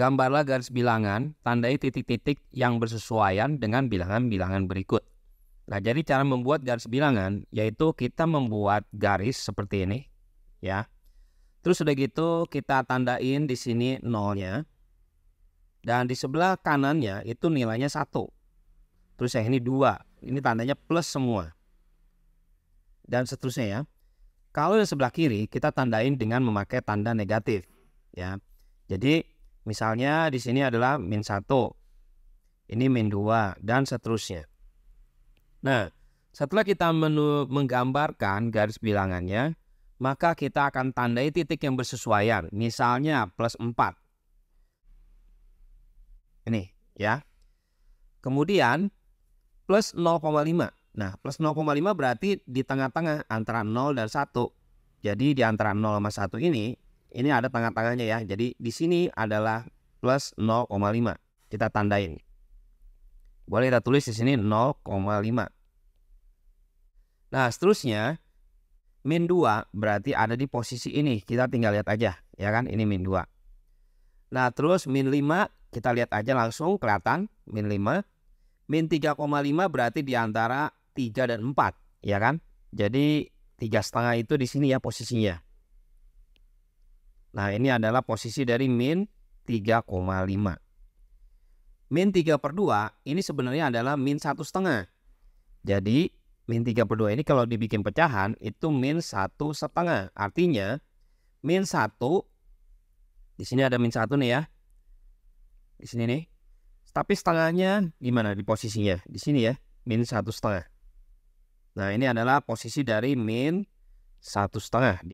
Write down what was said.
Gambarlah garis bilangan, tandai titik-titik yang bersesuaian dengan bilangan-bilangan berikut. Nah, jadi cara membuat garis bilangan yaitu kita membuat garis seperti ini, ya. Terus udah gitu kita tandain di sini nolnya. Dan di sebelah kanannya itu nilainya satu. Terus yang ini dua, ini tandanya plus semua. Dan seterusnya ya. Kalau yang sebelah kiri kita tandain dengan memakai tanda negatif, ya. Jadi Misalnya di sini adalah min 1, ini min 2, dan seterusnya. Nah, setelah kita menggambarkan garis bilangannya, maka kita akan tandai titik yang bersesuaian. Misalnya plus 4. Ini ya. Kemudian plus 0,5. Nah, plus 0,5 berarti di tengah-tengah antara 0 dan 1. Jadi di antara 0 sama 1 ini ini ada tangan-tangannya ya. Jadi di sini adalah plus 0,5. Kita tandain. Boleh kita tulis di sini 0,5. Nah, seterusnya min 2 berarti ada di posisi ini. Kita tinggal lihat aja, ya kan? Ini min 2. Nah, terus min 5 kita lihat aja langsung kelihatan min 5. Min 3,5 berarti di antara 3 dan 4, ya kan? Jadi tiga setengah itu di sini ya posisinya. Nah ini adalah posisi dari min 3,5. Min 3 per 2 ini sebenarnya adalah min satu setengah. Jadi min 3 per 2 ini kalau dibikin pecahan itu min satu setengah. Artinya min 1 di sini ada min 1 nih ya. Di sini nih. Tapi setengahnya gimana di posisinya? Di sini ya, min satu setengah. Nah ini adalah posisi dari min satu setengah.